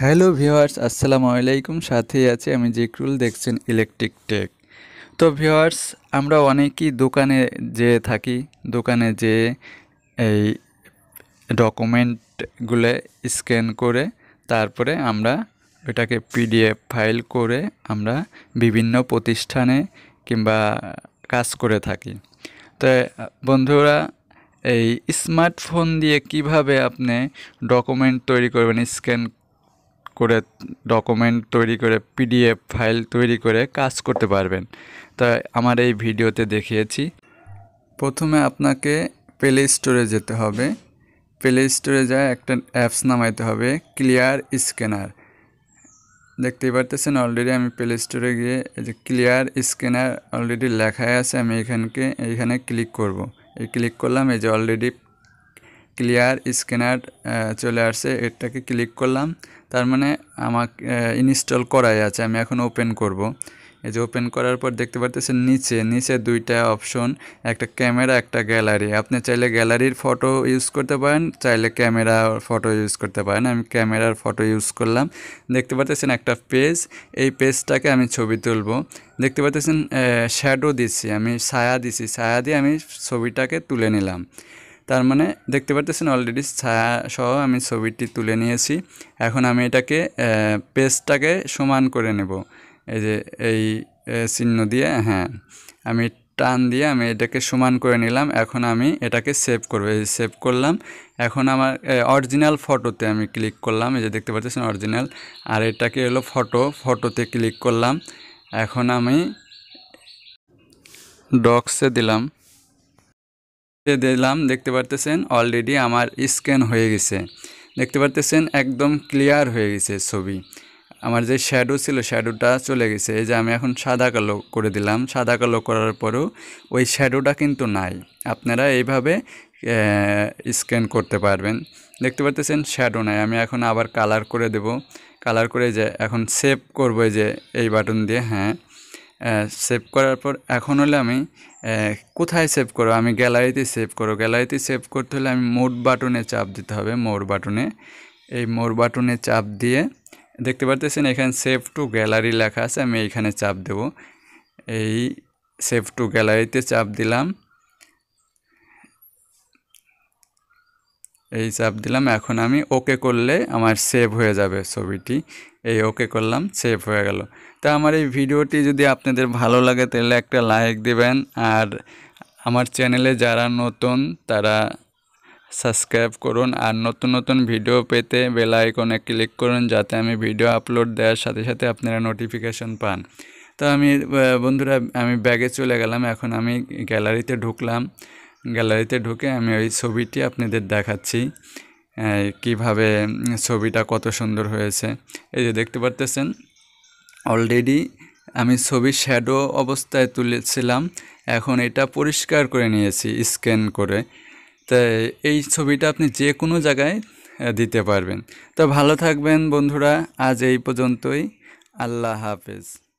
Hello viewers আসসালামু আলাইকুম সাথেই আছে আমি জিকরুল দেখছেন ইলেকট্রিক টেক তো ভিওয়ার্স আমরা অনেকেই দোকানে যেয়ে থাকি দোকানে যেয়ে এই ডকুমেন্টগুলো স্ক্যান করে তারপরে আমরা এটাকে পিডিএফ ফাইল করে আমরা বিভিন্ন প্রতিষ্ঠানে কিংবা কাজ করে থাকি তো বন্ধুরা এই স্মার্টফোন দিয়ে কিভাবে আপনি ডকুমেন্ট তৈরি করবেন স্ক্যান করে ডকুমেন্ট তৈরি করে পিডিএফ ফাইল তৈরি করে কাজ করতে পারবেন তাই আমার এই ভিডিওতে দেখিয়েছি প্রথমে আপনাকে প্লে স্টোরে যেতে হবে প্লে স্টোরে যায় একটা অ্যাপস নামাইতে হবে ক্লিয়ার স্ক্যানার দেখতেই পারতেছেন অলরেডি আমি প্লে স্টোরে গিয়ে এই যে ক্লিয়ার স্ক্যানার অলরেডি লেখায় আছে আমি এখানকে এইখানে ক্লিক করব এই ক্লিক করলাম এই যে অলরেডি ক্লিয়ার স্ক্যানার চলে আসছে এটাকে ক্লিক করলাম তার মানে আমাকে ইনস্টল করাই আছে আমি এখন ওপেন করব। এই যে ওপেন করার পর দেখতে পারতেছেন নিচে নিচে দুইটা অপশন একটা ক্যামেরা একটা গ্যালারি আপনি চাইলে গ্যালারির ফটো ইউজ করতে পারেন চাইলে ক্যামেরা ফটো ইউজ করতে পারেন আমি ক্যামেরার ফটো ইউজ করলাম দেখতে পারতেছেন একটা পেজ এই পেজটাকে আমি ছবি তুলব দেখতে পারতেছেন শ্যাডো দিচ্ছি আমি ছায়া দিছি ছায়া দিয়ে আমি ছবিটাকে তুলে নিলাম তার মানে দেখতে পারতেছেন অলরেডি ছায়া সহ আমি ছবিটি তুলে নিয়েছি এখন আমি এটাকে পেজটাকে সমান করে নেব এই যে এই চিহ্ন দিয়ে হ্যাঁ আমি টান দিয়ে আমি এটাকে সমান করে নিলাম এখন আমি এটাকে সেভ করব এই সেভ করলাম এখন আমার অরিজিনাল ফটোতে আমি ক্লিক করলাম এই যে দেখতে পাচ্ছেন অরিজিনাল আর এটাকে হলো ফটো ফটোতে ক্লিক করলাম এখন আমি ডক্সে দিলাম দিলাম দেখতে পারতেছেন অলরেডি আমার স্ক্যান হয়ে গেছে দেখতে পারতেছেন একদম ক্লিয়ার হয়ে গেছে ছবি আমার যে শ্যাডো ছিল শ্যাডোটা চলে গেছে এই যে আমি এখন সাদা কালো করে দিলাম সাদা কালো করার পরেও ওই শ্যাডোটা কিন্তু নাই আপনারা এইভাবে স্ক্যান করতে পারবেন দেখতে পারতেছেন শ্যাডো নাই আমি এখন আবার কালার করে দেব কালার করে যে এখন সেভ করবো যে এই বাটন দিয়ে হ্যাঁ সেভ করার পর এখন হলে আমি কোথায় সেভ করো আমি গ্যালারিতে সেভ করো গ্যালারিতে সেভ করতে হলে আমি মোড বাটনে চাপ দিতে হবে মোর বাটনে এই মোর বাটনে চাপ দিয়ে দেখতে পারতেছেন এখানে সেভ টু গ্যালারি লেখা আছে আমি এইখানে চাপ দেব এই সেভ টু গ্যালারিতে চাপ দিলাম এই চাপ দিলাম এখন আমি ওকে করলে আমার সেভ হয়ে যাবে ছবিটি এই ওকে করলাম সেভ হয়ে গেল তা আমার এই ভিডিওটি যদি আপনাদের ভালো লাগে তাহলে একটা লাইক দেবেন আর আমার চ্যানেলে যারা নতুন তারা সাবস্ক্রাইব করুন আর নতুন নতুন ভিডিও পেতে বেল আইকনে ক্লিক করুন যাতে আমি ভিডিও আপলোড দেওয়ার সাথে সাথে আপনারা নোটিফিকেশন পান তো আমি বন্ধুরা আমি ব্যাগে চলে গেলাম এখন আমি গ্যালারিতে ঢুকলাম গ্যালারিতে ঢুকে আমি ওই ছবিটি আপনাদের দেখাচ্ছি কিভাবে ছবিটা কত সুন্দর হয়েছে এই যে দেখতে পারতেছেন অলরেডি আমি ছবি শ্যাডো অবস্থায় তুলেছিলাম এখন এটা পরিষ্কার করে নিয়েছি স্ক্যান করে তা এই ছবিটা আপনি যে কোনো জায়গায় দিতে পারবেন তো ভালো থাকবেন বন্ধুরা আজ এই পর্যন্তই আল্লাহ হাফেজ